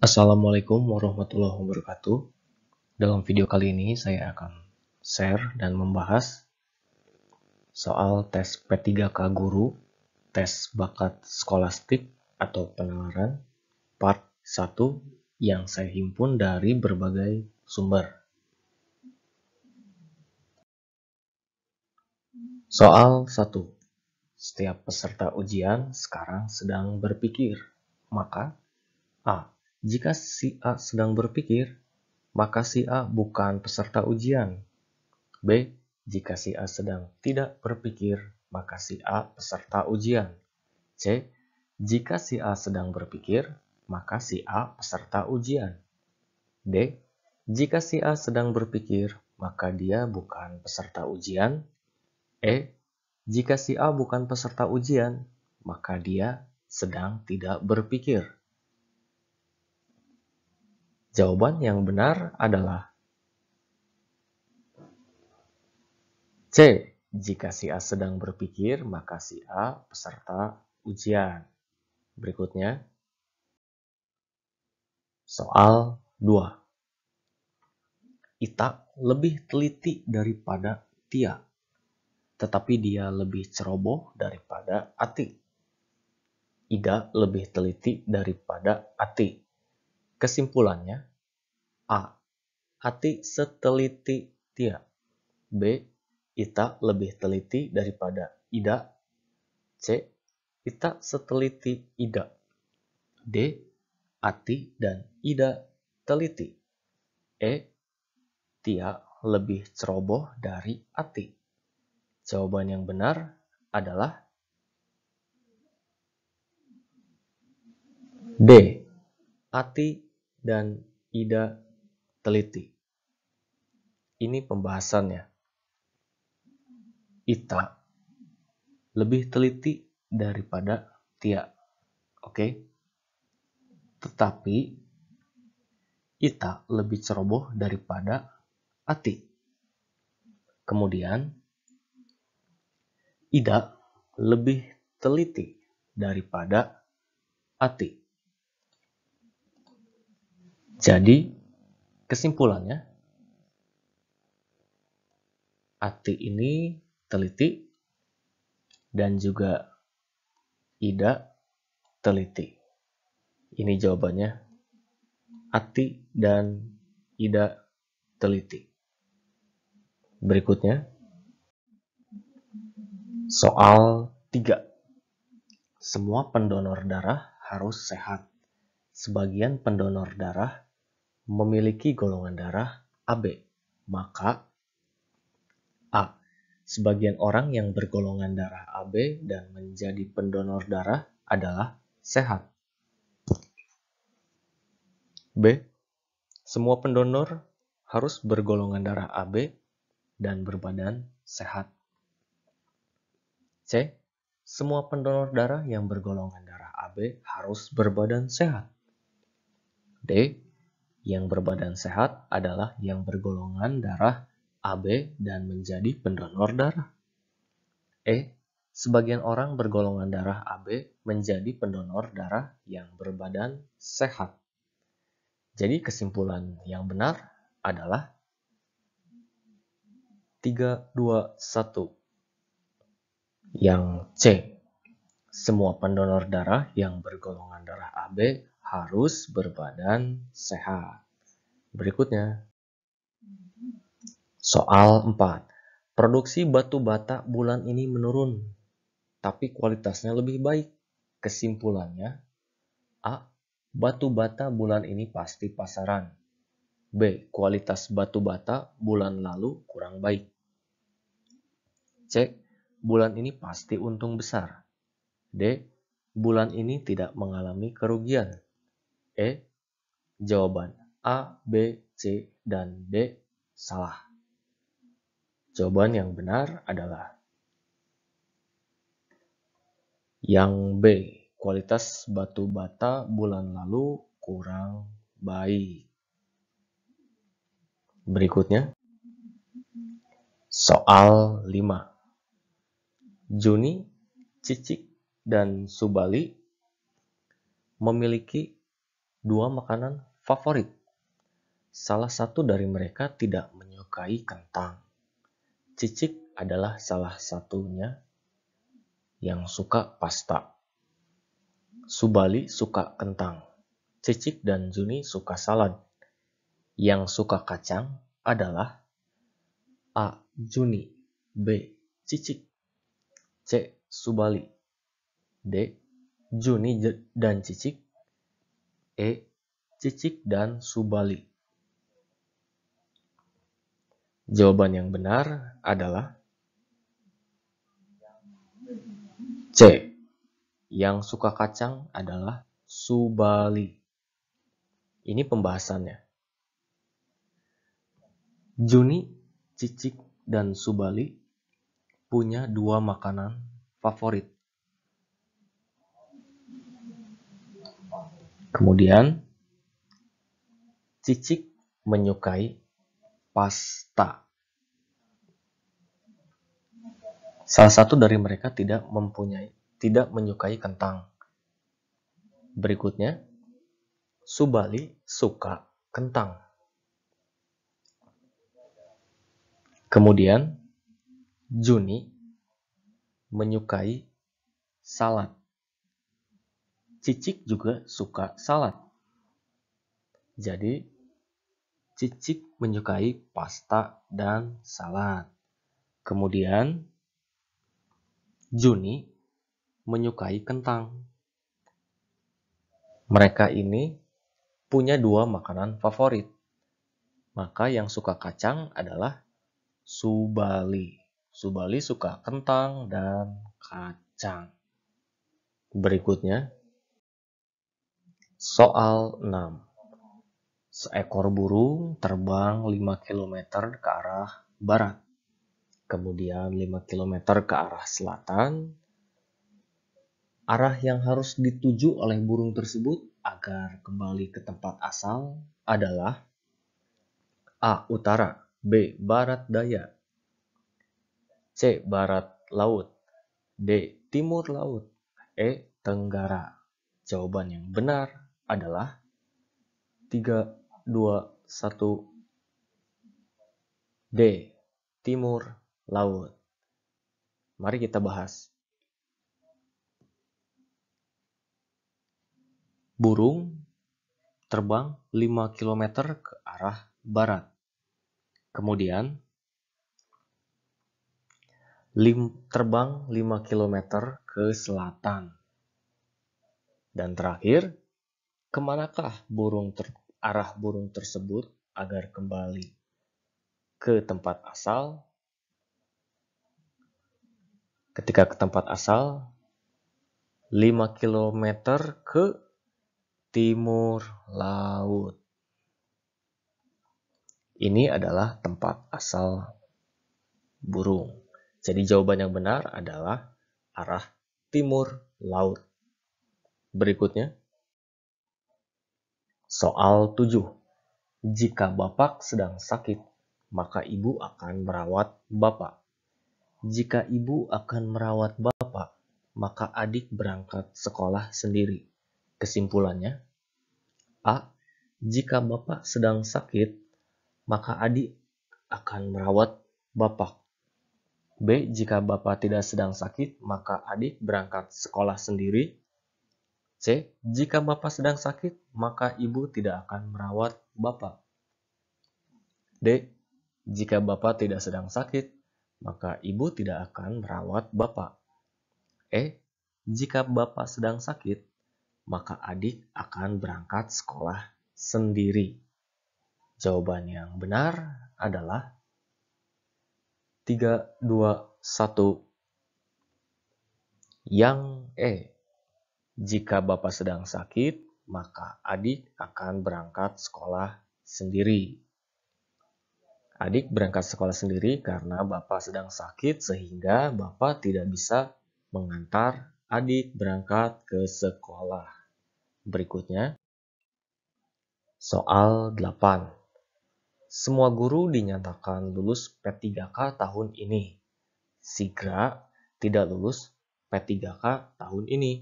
Assalamualaikum warahmatullahi wabarakatuh. Dalam video kali ini saya akan share dan membahas soal tes P3K guru, tes bakat skolastik atau penalaran part 1 yang saya himpun dari berbagai sumber. Soal 1. Setiap peserta ujian sekarang sedang berpikir, maka A jika si A sedang berpikir, maka si A bukan peserta ujian. B. Jika si A sedang tidak berpikir, maka si A peserta ujian. C. Jika si A sedang berpikir, maka si A peserta ujian. D. Jika si A sedang berpikir, maka dia bukan peserta ujian. E. Jika si A bukan peserta ujian, maka dia sedang tidak berpikir. Jawaban yang benar adalah C. Jika si A sedang berpikir, maka si A peserta ujian. Berikutnya, soal 2. Ita lebih teliti daripada Tia, tetapi dia lebih ceroboh daripada Ati. Ida lebih teliti daripada Ati. Kesimpulannya, A. Hati seteliti Tia. B. Ita lebih teliti daripada Ida. C. Ita seteliti Ida. D. Ati dan Ida teliti. E. Tia lebih ceroboh dari Ati. Jawaban yang benar adalah D. Ati dan Ida teliti. Ini pembahasannya. Ita lebih teliti daripada Tia. Oke? Okay? Tetapi Ita lebih ceroboh daripada Ati. Kemudian Ida lebih teliti daripada Ati. Jadi, Kesimpulannya, Ati ini teliti dan juga Ida teliti. Ini jawabannya. Ati dan Ida teliti. Berikutnya, soal tiga. Semua pendonor darah harus sehat. Sebagian pendonor darah memiliki golongan darah AB, maka A. Sebagian orang yang bergolongan darah AB dan menjadi pendonor darah adalah sehat. B. Semua pendonor harus bergolongan darah AB dan berbadan sehat. C. Semua pendonor darah yang bergolongan darah AB harus berbadan sehat. D. Yang berbadan sehat adalah yang bergolongan darah AB dan menjadi pendonor darah. E. Sebagian orang bergolongan darah AB menjadi pendonor darah yang berbadan sehat. Jadi kesimpulan yang benar adalah 3, 2, 1. Yang C. Semua pendonor darah yang bergolongan darah AB harus berbadan sehat. Berikutnya, soal 4. Produksi batu bata bulan ini menurun, tapi kualitasnya lebih baik. Kesimpulannya, A. Batu bata bulan ini pasti pasaran. B. Kualitas batu bata bulan lalu kurang baik. C. Bulan ini pasti untung besar. D. Bulan ini tidak mengalami kerugian. E. Jawaban A, B, C, dan D salah. Jawaban yang benar adalah yang B. Kualitas batu bata bulan lalu kurang baik. Berikutnya, soal 5. Juni, Cicik, dan Subali memiliki dua makanan favorit. Salah satu dari mereka tidak menyukai kentang. Cicik adalah salah satunya yang suka pasta. Subali suka kentang. Cicik dan Juni suka salad. Yang suka kacang adalah A. Juni B. Cicik C. Subali D. Juni dan Cicik E. Cicik dan Subali. Jawaban yang benar adalah C. Yang suka kacang adalah Subali. Ini pembahasannya. Juni, Cicik, dan Subali punya dua makanan favorit Kemudian, Cicik menyukai pasta. Salah satu dari mereka tidak mempunyai, tidak menyukai kentang. Berikutnya, Subali suka kentang. Kemudian, Juni menyukai salad. Cicik juga suka salad. Jadi, Cicik menyukai pasta dan salad. Kemudian, Juni menyukai kentang. Mereka ini punya dua makanan favorit. Maka yang suka kacang adalah Subali. Subali suka kentang dan kacang. Berikutnya, Soal 6 Seekor burung terbang 5 km ke arah barat, kemudian 5 km ke arah selatan. Arah yang harus dituju oleh burung tersebut agar kembali ke tempat asal adalah A. Utara B. Barat daya C. Barat laut D. Timur laut E. Tenggara Jawaban yang benar adalah 3, 2, 1. D. Timur Laut. Mari kita bahas. Burung terbang 5 km ke arah barat. Kemudian lim, terbang 5 km ke selatan. Dan terakhir, Kemanakah burung ter arah burung tersebut agar kembali ke tempat asal? Ketika ke tempat asal, 5 km ke timur laut. Ini adalah tempat asal burung. Jadi jawaban yang benar adalah arah timur laut. Berikutnya, Soal 7. Jika Bapak sedang sakit, maka Ibu akan merawat Bapak. Jika Ibu akan merawat Bapak, maka adik berangkat sekolah sendiri. Kesimpulannya, A. Jika Bapak sedang sakit, maka adik akan merawat Bapak. B. Jika Bapak tidak sedang sakit, maka adik berangkat sekolah sendiri. C. Jika Bapak sedang sakit, maka Ibu tidak akan merawat Bapak. D. Jika Bapak tidak sedang sakit, maka Ibu tidak akan merawat Bapak. E. Jika Bapak sedang sakit, maka adik akan berangkat sekolah sendiri. Jawaban yang benar adalah 3, 2, 1. Yang E. Jika bapak sedang sakit, maka adik akan berangkat sekolah sendiri. Adik berangkat sekolah sendiri karena bapak sedang sakit sehingga bapak tidak bisa mengantar adik berangkat ke sekolah. Berikutnya, soal 8 semua guru dinyatakan lulus P3K tahun ini. Sigra tidak lulus P3K tahun ini.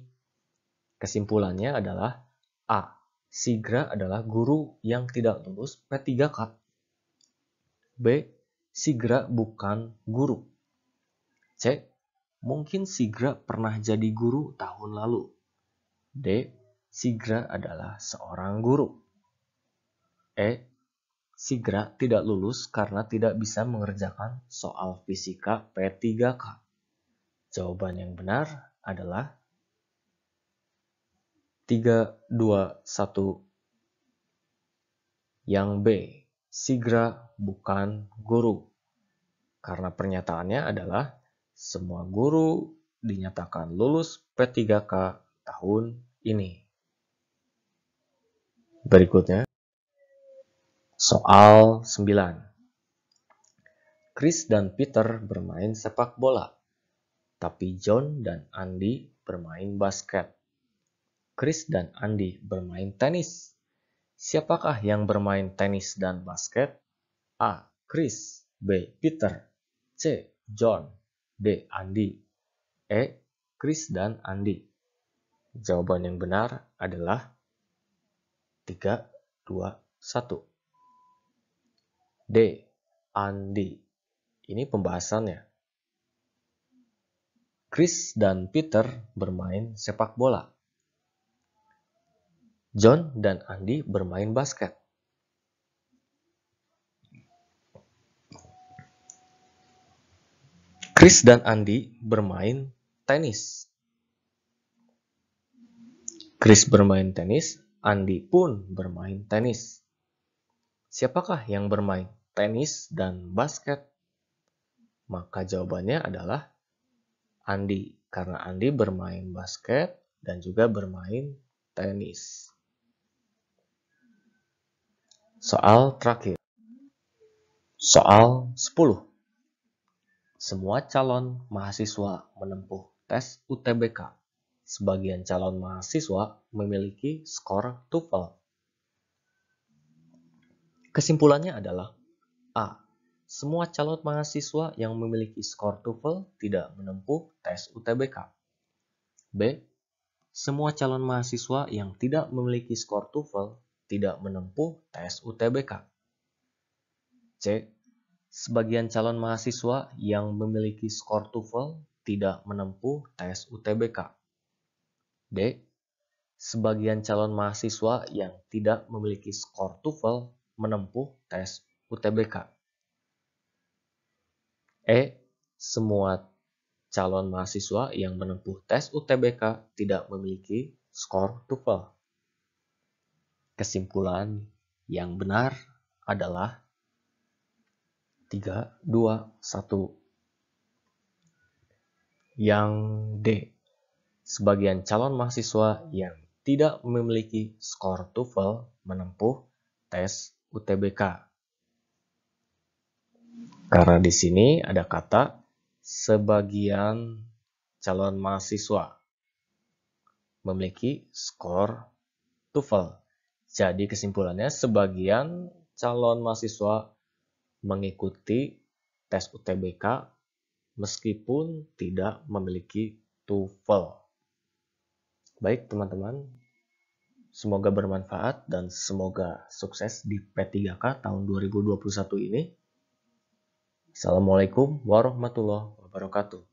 Kesimpulannya adalah A. Sigra adalah guru yang tidak lulus P3K. B. Sigra bukan guru. C. Mungkin Sigra pernah jadi guru tahun lalu. D. Sigra adalah seorang guru. E. Sigra tidak lulus karena tidak bisa mengerjakan soal fisika P3K. Jawaban yang benar adalah 3, 2, 1. Yang B, Sigra bukan guru. Karena pernyataannya adalah semua guru dinyatakan lulus P3K tahun ini. Berikutnya, soal 9. Chris dan Peter bermain sepak bola, tapi John dan Andy bermain basket. Chris dan Andi bermain tenis. Siapakah yang bermain tenis dan basket? A. Chris B. Peter C. John D. Andi E. Chris dan Andi Jawaban yang benar adalah 3, 2, 1 D. Andi Ini pembahasannya. Chris dan Peter bermain sepak bola. John dan Andi bermain basket. Chris dan Andi bermain tenis. Chris bermain tenis, Andi pun bermain tenis. Siapakah yang bermain tenis dan basket? Maka jawabannya adalah Andi, karena Andi bermain basket dan juga bermain tenis. Soal terakhir. Soal 10. Semua calon mahasiswa menempuh tes UTBK. Sebagian calon mahasiswa memiliki skor TOEFL. Kesimpulannya adalah A. Semua calon mahasiswa yang memiliki skor TOEFL tidak menempuh tes UTBK. B. Semua calon mahasiswa yang tidak memiliki skor TOEFL tidak menempuh tes UTBK. C. Sebagian calon mahasiswa yang memiliki skor TOEFL tidak menempuh tes UTBK. D. Sebagian calon mahasiswa yang tidak memiliki skor TOEFL menempuh tes UTBK. E. Semua calon mahasiswa yang menempuh tes UTBK tidak memiliki skor TOEFL. Kesimpulan yang benar adalah 3, 2, 1. Yang D. Sebagian calon mahasiswa yang tidak memiliki skor TOEFL menempuh tes UTBK. Karena di sini ada kata sebagian calon mahasiswa memiliki skor TOEFL. Jadi kesimpulannya sebagian calon mahasiswa mengikuti tes UTBK meskipun tidak memiliki TOEFL. Baik teman-teman, semoga bermanfaat dan semoga sukses di P3K tahun 2021 ini. Assalamualaikum warahmatullahi wabarakatuh.